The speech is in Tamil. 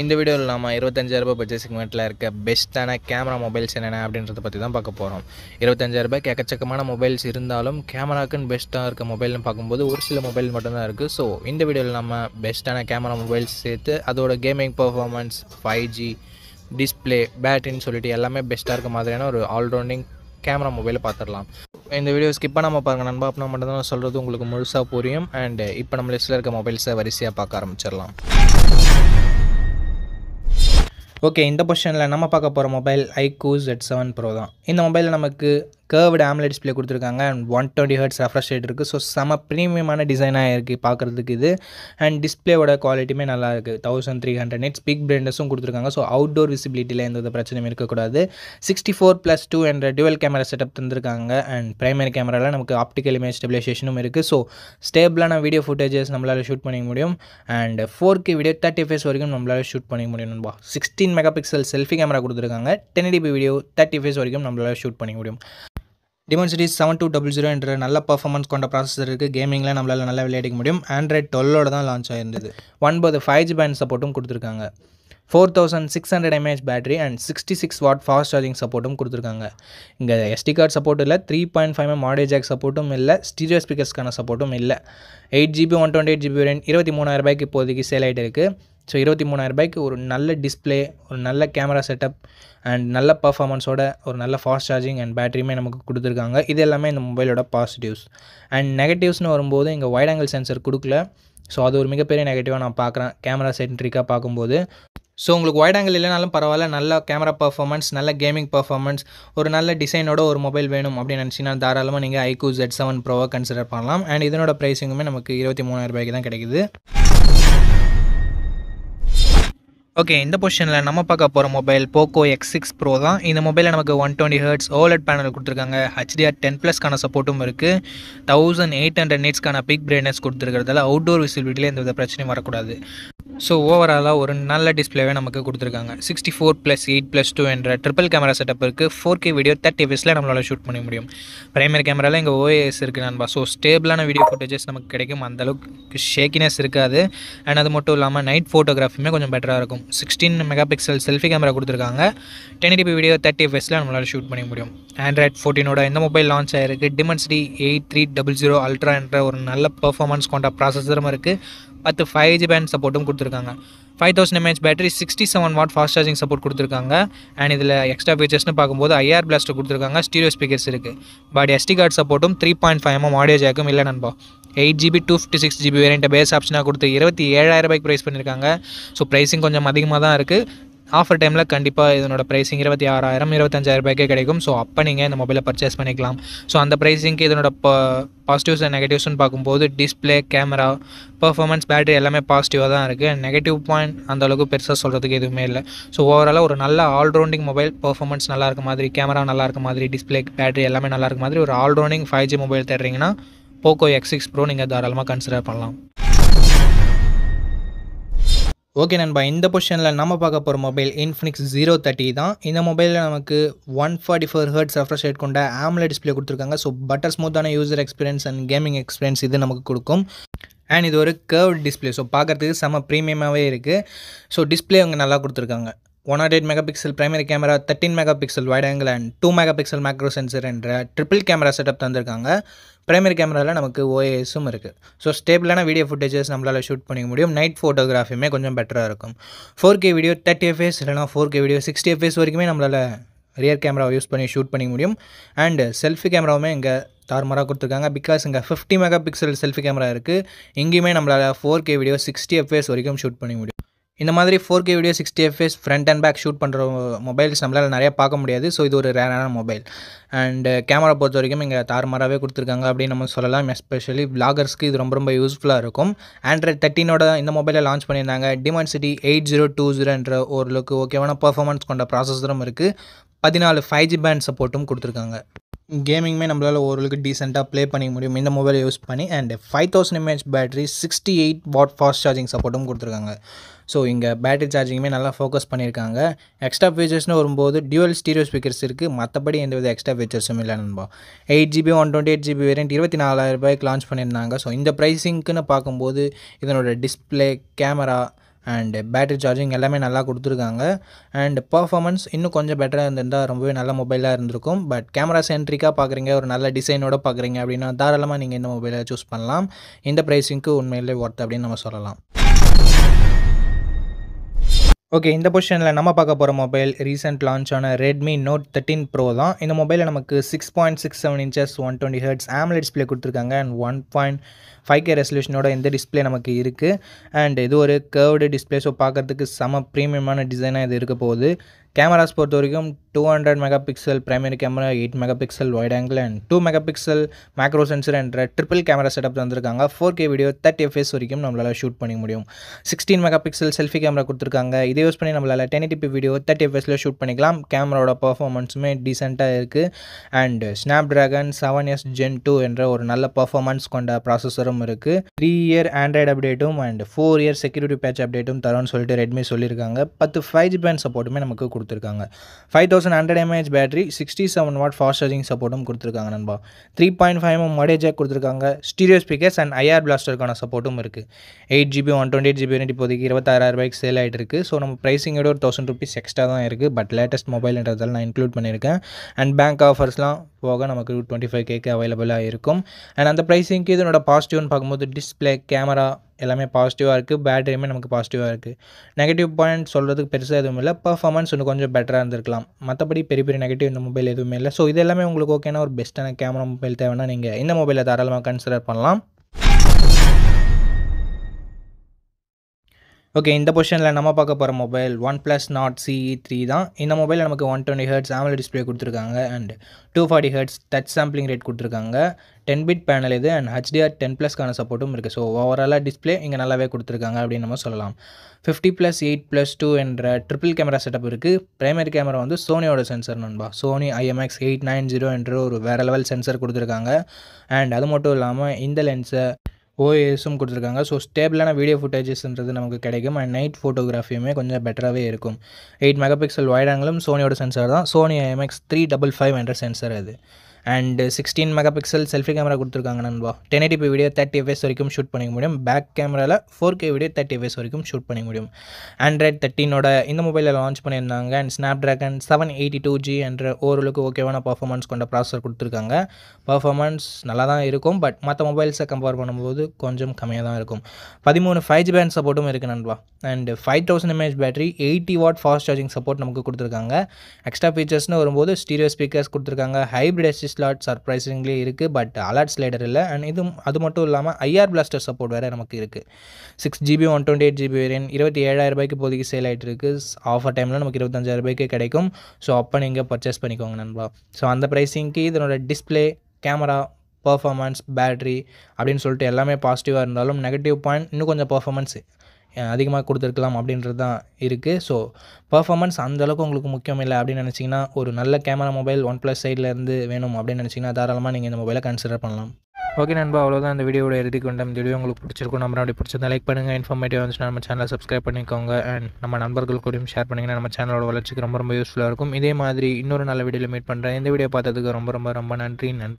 இந்த வீடியோவில் நாம் இருபத்தஞ்சாயிரரூபா பட்ஜெட் செக்மெண்ட்டில் இருக்க பெஸ்ட்டான கேமரா மொபைல்ஸ் என்னென்ன அப்படின்றத பற்றி தான் பார்க்க போகிறோம் இருபத்தஞ்சாயிரரூபாய்க்கு எக்கச்சக்கமான மொபைல்ஸ் இருந்தாலும் கேமராக்குன்னு பெஸ்ட்டாக இருக்க மொபைல்னு பார்க்கும்போது ஒரு சில மொபைல் மட்டும்தான் இருக்குது ஸோ இந்த வீடியோவில் நம்ம பெஸ்ட்டான கேமரா மொபைல்ஸ் சேர்த்து அதோட gaming performance five G display பேட்டரின்னு சொல்லிட்டு எல்லாமே பெஸ்ட்டாக இருக்க மாதிரியான ஒரு ஆல்ரவுண்டிங் கேமரா மொபைலை பார்த்துடலாம் இந்த வீடியோ ஸ்கிப் பண்ணாமல் பாருங்கள் நண்பா அப்படினா மட்டும்தான் சொல்கிறது உங்களுக்கு முழுசாக புரியும் அண்ட் இப்போ நம்ம லிஸ்ட்டில் இருக்க மொபைல்ஸை வரிசையாக பார்க்க ஆரம்பிச்சிடலாம் ஓகே இந்த பொசிஷனில் நம்ம பார்க்க போகிற mobile iQOO Z seven pro தான் இந்த மொபைலில் நமக்கு கர்வ்டு ஆம்லெட் டிஸ்பிளே கொடுத்துருக்காங்க and one twenty hertz refresh rate இருக்குது ஸோ செம ப்ரீமியமான டிசைனாக இருக்குது பார்க்குறதுக்கு இது அண்ட் டிஸ்பிளேவோட குவாலிட்டியுமே நல்லா இருக்குது thousand three hundred nits peak பிராண்டஸும் கொடுத்துருக்காங்க ஸோ டோர் விசிபிலிட்டியில் எந்த பிரச்சனையும் இருக்கக்கூடாது சிக்ஸ்டி ஃபோர் ப்ளஸ் டூ என்ற டுவெல் கேமரா செட்டப் தந்திருக்காங்க அண்ட் பிரைமரி கேமராவில் நமக்கு ஆப்டிக்கல் இமேஜ் ஸ்டெபிலைசேஷனும் இருக்குது ஸோ ஸ்டேபிளான வீடியோ ஃபுட்டேஜஸ் நம்மளால் ஷூட் பண்ணிக்க முடியும் and four K video thirty fps வரைக்கும் நம்மளால் ஷூட் பண்ணிக்க முடியும் நண்பா sixteen mega pixel selfie camera கொடுத்துருக்காங்க ten DP video thirty fps வரைக்கும் நம்மளால் ஷூட் பண்ணிக்க முடியும் Dimensity seven two double zero என்ற நல்ல பர்ஃபார்மன்ஸ் கொண்ட ப்ராசஸர் இருக்குது கேமிங்கில் நம்மளால் நல்லா விளையாடிக்க முடியும் ஆண்ட்ராய்ட் டுவெல்லோட தான் லான்ச் ஆயிருந்தது ஒன்பது ஃபைவ் ஜி பேண்ட் சப்போர்ட்டும் கொடுத்துருக்காங்க four thousand six hundred mAh battery and sixty six watt fast charging சப்போர்ட்டும் கொடுத்துருக்காங்க இங்கே எஸ்டி கார்டு சப்போர்ட் இல்லை three point five mm audio jack சப்போர்ட்டும் இல்லை ஸ்டீரியோ ஸ்பீக்கர்ஸ்க்கான சப்போர்ட்டும் இல்லை eight GB one twenty eight GB variant இருபத்தி மூணாயிரம் ரூபாய்க்கு இப்போதைக்கு சேல் ஆகிட்டு இருக்குது ஸோ இருபத்தி மூணாயிரம் ரூபாய்க்கு ஒரு நல்ல டிஸ்பிளே ஒரு நல்ல கேமரா செட்டப் அண்ட் நல்ல பர்ஃபார்மன்ஸோட ஒரு நல்ல ஃபாஸ்ட் சார்ஜிங் அண்ட் பேட்டரியுமே நமக்கு கொடுத்துருக்காங்க இது எல்லாமே இந்த மொபைலோட பாசிட்டிவ்ஸ் அண்ட் நெகட்டிவ்ஸ்னு வரும்போது இங்கே வைட் ஆங்கிள் சென்சர் கொடுக்கல ஸோ அது ஒரு மிகப்பெரிய நெகட்டிவாக நான் பார்க்குறேன் கேமரா சென்ட்ரிக்காக பார்க்கும்போது ஸோ உங்களுக்கு வைட் ஆங்கிள் இல்லைனாலும் பரவாயில்ல நல்ல கேமரா பர்ஃபார்மன்ஸ் நல்ல கேமிங் பர்ஃபார்மன்ஸ் ஒரு நல்ல டிசைனோட ஒரு மொபைல் வேணும் அப்படின்னு நினச்சிங்கன்னா தாராளமாக நீங்கள் ஐக்கூ ஜெட் செவன் ப்ரோவை கன்சிடர் பண்ணலாம் அண்ட் இதனோட ப்ரைஸிங்குமே நமக்கு இருபத்தி மூணாயிரம் ரூபாய்க்கு தான் கிடைக்குது ஓகே இந்த பொசிஷனில் நம்ம பார்க்க போகிற mobile Poco X six pro தான் இந்த மொபைலில் நமக்கு one twenty hertz OLED panel கொடுத்துருக்காங்க ஹெச்டிஆர் டென் ப்ளஸ்க்கான சப்போர்ட்டும் இருக்குது தௌசண்ட் எயிட் ஹண்ட்ரட் நீட்ஸ்க்கான பிக் பிரைட்னஸ் கொடுத்துருக்கிறதால அவுட்டோர் விசிபிலிட்டியில் எந்த வித பிரச்சனையும் வரக்கூடாது ஸோ ஓவராலாக ஒரு நல்ல டிஸ்பிளேவே நமக்கு கொடுத்துருக்காங்க sixty four plus eight plus two என்ற ட்ரிபிள் கேமரா செட்டப் இருக்குது ஃபோர் கே வீடியோ தேர்ட்டி எஃப்எஸில் நம்மளால் ஷூட் பண்ண முடியும் பிரைமரி கேமராவில் எங்கள் ஓஎஸ் இருக்குது நண்பா ஸோ ஸ்டேபிளான வீடியோ ஃபோட்டோஜஸ் நமக்கு கிடைக்கும் அந்தளவுக்கு ஷேக்கினஸ் இருக்காது அண்ட் அது மட்டும் இல்லாமல் நைட் ஃபோட்டோகிராஃபியுமே கொஞ்சம் பெட்டராக இருக்கும் sixteen mega pixel selfie camera கொடுத்துருக்காங்க டென் டிபி வீடியோ தேர்ட்டி எஃப்எஸில் நம்மளால் ஷூட் பண்ண முடியும் ஆண்ட்ராய்ட் ஃபோர்டீனோட இந்த மொபைல் லான்ச் ஆகிருக்கு Dimensity eight three double zero ultra என்ற ஒரு நல்ல பர்ஃபார்மன்ஸ் கொண்ட ப்ராசஸரும் இருக்குது பத்து ஃபைவ் ஜி பேண்ட் சப்போர்ட்டும் கொடுத்துருக்காங்க five thousand mAh battery sixty seven watt fast charging support கொடுத்துருக்காங்க அண்ட் இதில் எக்ஸ்ட்ரா ஃபீச்சர்ஸ்னு பார்க்கும்போது ஐஆர் பிளாஸ்ட்டு கொடுத்துருக்காங்க ஸ்டீரியோ ஸ்பீக்கர்ஸ் இருக்குது பட் எஸ்டி கார்டு சப்போர்ட்டும் three point five mm audio ஜாக்கும் இல்லை நண்பா eight GB two fifty six GB variant base ஆப்ஷனாக கொடுத்து இருபத்தி ஏழாயிரம் ரூபாய்க்கு ப்ரைஸ் பண்ணியிருக்காங்க ஸோ ப்ரைஸிங் கொஞ்சம் அதிகமாக தான் இருக்குது ஆஃபர் டைமில் கண்டிப்பாக இதனோட ப்ரைஸிங் இருபத்தி ஆறாயிரம் இருபத்தஞ்சாயிரம் ரூபாய்க்கே கிடைக்கும் ஸோ அப்போ நீங்கள் இந்த மொபைலை பர்ச்சேஸ் பண்ணிக்கலாம் ஸோ அந்த ப்ரைஸிங்க்கு இதனோட பாசிட்டிவ்ஸ் அண்ட் நெகட்டிவ்ஸ்னு பார்க்கும்போது டிஸ்பிளே கேமரா பர்ஃபார்மன்ஸ் பேட்டரி எல்லாமே பாசிட்டிவாக தான் இருக்குது அண்ட் நெகட்டிவ் பாயிண்ட் அந்த அளவுக்கு பெருசாக சொல்கிறதுக்கு எதுவுமே இல்லை ஸோ ஓவராலாக ஒரு நல்ல ஆல்ரவுண்டிங் மொபைல் பர்ஃபார்மன்ஸ் நல்லா இருக்க மாதிரி கேமரா நல்லா இருக்க மாதிரி டிஸ்பிளே பேட்டரி எல்லாமே நல்லா இருக்க மாதிரி ஒரு ஆல்ரவுண்டிங் ஃபைவ் ஜி மொபைல் தேடுறீங்கன்னா போக்கோ எக்ஸ் சிக்ஸ் ப்ரோ நீங்கள் தாராளமாக கன்சிடர் பண்ணலாம் ஓகே நண்பா இந்த பொசிஷனில் நம்ம பார்க்க போகிற மொபைல் இன்ஃபினிக்ஸ் ஜீரோ தேர்ட்டி தான் இந்த மொபைலில் நமக்கு one forty four hertz refresh rate கொண்ட ஆம்லெட் டிஸ்பிளே கொடுத்துருக்காங்க ஸோ பட்டர் ஸ்மூத்தான user experience and gaming experience இது நமக்கு கொடுக்கும் அண்ட் இது ஒரு கேர்வ் டிஸ்பிளே ஸோ பார்க்குறதுக்கு செம ப்ரீமியமாகவே இருக்குது ஸோ டிஸ்பிளே அவங்க நல்லா கொடுத்துருக்காங்க one ought eight mega pixel primary camera thirteen mega pixel wide angle and two mega pixel macro sensor என்ற ட்ரிபிள் கேமரா செட்டப் தந்திருக்காங்க ப்ரைமரி கேமராவில் நமக்கு ஓஏஎஸும் இருக்குது ஸோ ஸ்டேபிளான வீடியோ ஃபுட்டேஜஸ் நம்மளால் ஷூட் பண்ணிக்க முடியும் நைட் ஃபோட்டோகிராஃபியுமே கொஞ்சம் பெட்டராக இருக்கும் four K video thirty FPS இல்லைனா four K video sixty FPS வரைக்குமே நம்மளால் ரியர் கேமராவை யூஸ் பண்ணி ஷூட் பண்ணிக்க முடியும் அண்டு செல்ஃபி கேமராவுமே இங்கே தார்மராக கொடுத்துருக்காங்க பிகாஸ் இங்கே fifty mega pixel selfie camera இருக்குது இங்கேயுமே நம்மளால் four K video sixty FPS வரைக்கும் ஷூட் பண்ணி முடியும் இந்த மாதிரி four K video sixty FPS front and back shoot பண்ணுற மொபைல்ஸ் நம்மளால் நிறையா பார்க்க முடியாது ஸோ இது ஒரு ரேரான மொபைல் அண்ட் கேமரா பொறுத்த வரைக்கும் இங்கே தாறுமாறாகவே கொடுத்துருக்காங்க அப்படின்னு நம்ம சொல்லலாம் எஸ்பெஷலி விலாகர்ஸ்க்கு இது ரொம்ப ரொம்ப யூஸ்ஃபுல்லாக இருக்கும் ஆண்ட்ராய்ட் தேர்ட்டினோட இந்த மொபைலை லான்ச் பண்ணியிருந்தாங்க Dimensity eight zero two ஜீரோன்ற ஓரளவுக்கு ஓகேவான பர்ஃபார்மன்ஸ் கொண்ட ப்ராசஸரும் இருக்குது பதினாலு ஃபைவ் ஜி பேண்ட் சப்போர்ட்டும் கொடுத்துருக்காங்க கேமிங்குமே நம்மளால் ஓரளவுக்கு டீசெண்டாக ப்ளே பண்ணிக்க முடியும் இந்த மொபைலை யூஸ் பண்ணி and five thousand mAh battery sixty eight watt fast charging சப்போர்ட்டும் கொடுத்துருக்காங்க ஸோ இங்கே பேட்டரி சார்ஜிங்குமே நல்லா ஃபோக்கஸ் பண்ணியிருக்காங்க எக்ஸ்ட்ரா ஃபீச்சர்ஸ்னு வரும்போது டியூவல் ஸ்டீரியோ ஸ்பீக்கர்ஸ் இருக்குது மற்றபடி எந்த வித எக்ஸ்ட்ரா ஃபீச்சர்ஸும் இல்லை நண்பா eight GB one twenty eight GB variant இருபத்தி நாலாயிரம் ரூபாய்க்கு லான்ச் பண்ணியிருந்தாங்க ஸோ இந்த ப்ரைஸிங்க்குன்னு பார்க்கும்போது இதனோட display camera and battery charging எல்லாமே நல்லா கொடுத்துருக்காங்க அண்ட் பர்ஃபாமன்ஸ் இன்னும் கொஞ்சம் பெட்டராக இருந்திருந்தால் ரொம்பவே நல்ல மொபைலாக இருந்திருக்கும் பட் கேமரா சென்ட்ரிக்காக பார்க்குறீங்க ஒரு நல்ல டிசைனோட பார்க்குறீங்க அப்படின்னா தாராளமாக நீங்கள் இந்த மொபைலை சூஸ் பண்ணலாம் இந்த ப்ரைஸிங்க்கு உண்மையிலே ஒர்த் அப்படின்னு நம்ம சொல்லலாம் ஓகே இந்த பொசிஷனில் நம்ம பார்க்க போகிற மொபைல் ரீசெண்ட் லான்ச் ஆன ரெட்மி நோட் தேர்ட்டின் ப்ரோ தான் இந்த மொபைலில் நமக்கு six point six seven inches one twenty hertz AMOLED display கொடுத்துருக்காங்க and one point five K ரெசல்யூஷனோட இந்த டிஸ்பிளே நமக்கு இருக்குது அண்ட் இது ஒரு கேர்வ்டு டிஸ்பிளே ஸோ பார்க்குறதுக்கு செம ப்ரீமியமான டிசைனாக இது இருக்க போகுது கேமராஸ் பொறுத்த வரைக்கும் two hundred mega pixel primary camera eight mega pixel wide angle and two mega pixel macro sensor என்ற ட்ரிபிள் கேமரா செட்டப் தந்திருக்காங்க four K video thirty FPS வரைக்கும் நம்மளால் ஷூட் பண்ண முடியும் sixteen mega pixel selfie camera கொடுத்துருக்காங்க இதை யூஸ் பண்ணி நம்மளால் டென் டிபி வீடியோ தேர்ட்டி எஃப்எஸில் ஷூட் பண்ணிக்கலாம் கேமராவோட பர்ஃபார்மன்ஸுமே டீசெண்டாக இருக்குது and Snapdragon seven S gen two என்ற ஒரு நல்ல பர்ஃபார்மன்ஸ் கொண்ட ப்ராசஸரும் இருக்குது த்ரீ இயர் ஆண்ட்ராய்டு அப்டேட்டும் and four year security patch அப்டேட்டும் தரோன்னு சொல்லிட்டு ரெட்மி சொல்லியிருக்காங்க பத்து ஃபைவ் ஜி பேண்ட் சப்போர்ட்டுமே நமக்கு கொடுத்துருக்காங்க five thousand hundred mAh battery sixty seven watt fast charging சப்போர்ட்டும் கொடுத்துருக்காங்க நண்பா three point five M made jack கொடுத்துருக்காங்க ஸ்டீரியோ ஸ்பீக்கர்ஸ் அண்ட் ஐஆர் பிளாஸ்டருக்கான சப்போர்ட்டும் இருக்குது eight GB one twenty eight GB இப்போதைக்கு இருபத்தாறாயிரம் ரூபாய்க்கு சேல் ஆகிட்டு இருக்குது ஸோ நம்ம ப்ரைஸிங்கோட ஒரு தௌசண்ட் ருபீஸ் எக்ஸ்ட்ரா தான் இருக்குது பட் லேட்டஸ்ட் மொபைல்ன்றதால நான் இன்க்ளூட் பண்ணியிருக்கேன் அண்ட் பேங்க் ஆஃபர்ஸ்லாம் போக நமக்கு டுவெண்ட்டி ஃபைவ் கேக்கு அவைலபிளாக இருக்கும் அண்ட் அந்த ப்ரைஸிங்க்கு இதனோட பாசிட்டிவ்னு பார்க்கும்போது டிஸ்பிளே கேமரா எல்லாமே பாசிட்டிவாக இருக்குது பேட்டரியுமே நமக்கு பாசிட்டிவாக இருக்குது நெகட்டிவ் பாயிண்ட் சொல்கிறதுக்கு பெருசாக எதுவும் இல்லை பர்ஃபார்மன்ஸ் ஒன்று கொஞ்சம் பெட்டராக இருந்திருக்கலாம் மற்றபடி பெரிய பெரிய நெகட்டிவ் இந்த மொபைல் எதுவுமே இல்லை ஸோ இது எல்லாமே உங்களுக்கு ஓகேனா ஒரு பெஸ்ட்டான கேமரா மொபைல் தேவைன்னா நீங்கள் இந்த மொபைலை தாராளமாக கன்சிடர் பண்ணலாம் ஓகே இந்த பொசிஷனில் நம்ம பார்க்க போகிற mobile OnePlus Nord CE three தான் இந்த மொபைலில் நமக்கு one twenty hertz AMOLED display கொடுத்துருக்காங்க and two forty hertz touch sampling rate கொடுத்துருக்காங்க டென் பிட் பேனல் இது அண்ட் ஹெச்டிஆர் டென் ப்ளஸ்க்கான சப்போர்ட்டும் இருக்குது ஸோ ஓவராலாக டிஸ்பிளே இங்கே நல்லாவே கொடுத்துருக்காங்க அப்படின்னு நம்ம சொல்லலாம் fifty plus eight plus two என்ற ட்ரிபிள் கேமரா செட்டப் இருக்குது ப்ரைமரி கேமரா வந்து சோனியோட சென்சர் நண்பா Sony IMX eight nine zero என்ற ஒரு வேறு லெவல் சென்சர் கொடுத்துருக்காங்க அண்ட் அது மட்டும் இல்லாமல் இந்த லென்ஸை ஓஎஸும் கொடுத்துருக்காங்க ஸோ ஸ்டேபிளான வீடியோ ஃபுட்டேஜஸ்ன்றது நமக்கு கிடைக்கும் அண்ட் நைட் ஃபோட்டோகிராஃபியுமே கொஞ்சம் பெட்டராகவே இருக்கும் எயிட் மெகா பிக்சல் வைட் ஆங்கிலும் சோனியோட சென்சார் தான் Sony MX three double five என்ற சென்சார் அது and sixteen mega pixel selfie camera கொடுத்துருக்காங்க நண்பா ten eighty P video thirty FPS வரைக்கும் ஷூட் பண்ணிக்க முடியும் பேக் கேமராவில் four K video thirty FPS வரைக்கும் ஷூட் பண்ணிக்க முடியும் ஆண்ட்ராய்ட் தேர்ட்டினோட இந்த மொபைலில் லான்ச் பண்ணியிருந்தாங்க and Snapdragon seven eighty two G என்ற ஓரளவுக்கு ஓகேவான பர்ஃபார்மன்ஸ் கொண்ட ப்ராசர் கொடுத்துருக்காங்க பர்ஃபார்மன்ஸ் நல்லா தான் இருக்கும் பட் மற்ற மொபைல்ஸை கம்பேர் பண்ணும்போது கொஞ்சம் கம்மியாக தான் இருக்கும் பதிமூணு ஃபைவ் ஜி பேண்ட் சப்போர்ட்டும் இருக்குது நண்பா and five thousand mAh battery eighty watt fast charging support நமக்கு கொடுத்துருக்காங்க எக்ஸ்ட்ரா ஃபீச்சர்ஸ்னு வரும்போது ஸ்டீரியோ ஸ்பீக்கர்ஸ் கொடுத்துருக்காங்க ஹைப்ரிட் ஸ்லாட் சர்ப்ரைசிங்லி இருக்குது பட் அலர்ட் ஸ்லைடர் இல்லை அண்ட் இதுவும் அது மட்டும் இல்லாமல் ஐஆர் பிளாஸ்டர் சப்போர்ட் வேறு நமக்கு இருக்குது six GB one twenty eight GB variant இருபத்தி ஏழாயிரம் ரூபாய்க்கு போதைக்கு சேல் ஆகிட்டு இருக்குது ஆஃபர் டைமில் நமக்கு இருபத்தஞ்சாயிரம் ரூபாய்க்கு கிடைக்கும் ஸோ அப்போ நீங்கள் பர்ச்சேஸ் பண்ணிக்கோங்க நண்பா ஸோ அந்த ப்ரைஸிங்க்கு இதனோட டிஸ்பிளே கேமரா பர்ஃபார்மன்ஸ் பேட்ரி அப்படின்னு சொல்லிட்டு எல்லாமே பாசிட்டிவாக இருந்தாலும் நெகட்டிவ் பாயிண்ட் இன்னும் கொஞ்சம் பர்ஃபார்மன்ஸ் அதிகமாக கொடுத்துருக்கலாம் அப்படின்றது தான் இருக்குது ஸோ பர்ஃபாமன்ஸ் அந்தளவுக்கு உங்களுக்கு முக்கியம் இல்லை அப்படின்னு நினச்சிங்கன்னா ஒரு நல்ல கேமரா மொபைல் ஒன் ப்ளஸ் சைட்லேருந்து வேணும் அப்படின்னு நினச்சிங்கன்னா தாராளமாக நீங்கள் இந்த மொபைலை கன்சிடர் பண்ணலாம் ஓகே நண்பா அவ்வளோதான் இந்த வீடியோட இறுதிக்கு வந்த இந்த வீடியோ உங்களுக்கு பிடிச்சிருக்கும் நம்ம அப்படி பிடிச்சிருந்தா லைக் பண்ணுங்கள் இன்ஃபர்மேட்டிவ் வந்துச்சுன்னா நம்ம சேனலை சப்ஸ்கிரைப் பண்ணிக்கோங்க அண்ட் நம்ம நண்பர்கள் கூடயும் ஷேர் பண்ணிங்கன்னா நம்ம சேனலோட வளர்ச்சிக்கு ரொம்ப ரொம்ப யூஸ்ஃபுல்லாக இருக்கும் இதே மாதிரி இன்னொரு நல்ல வீடியோவில் மீட் பண்ணுறேன் இந்த வீடியோ பார்த்ததுக்கு ரொம்ப ரொம்ப ரொம்ப நன்றி நன்றி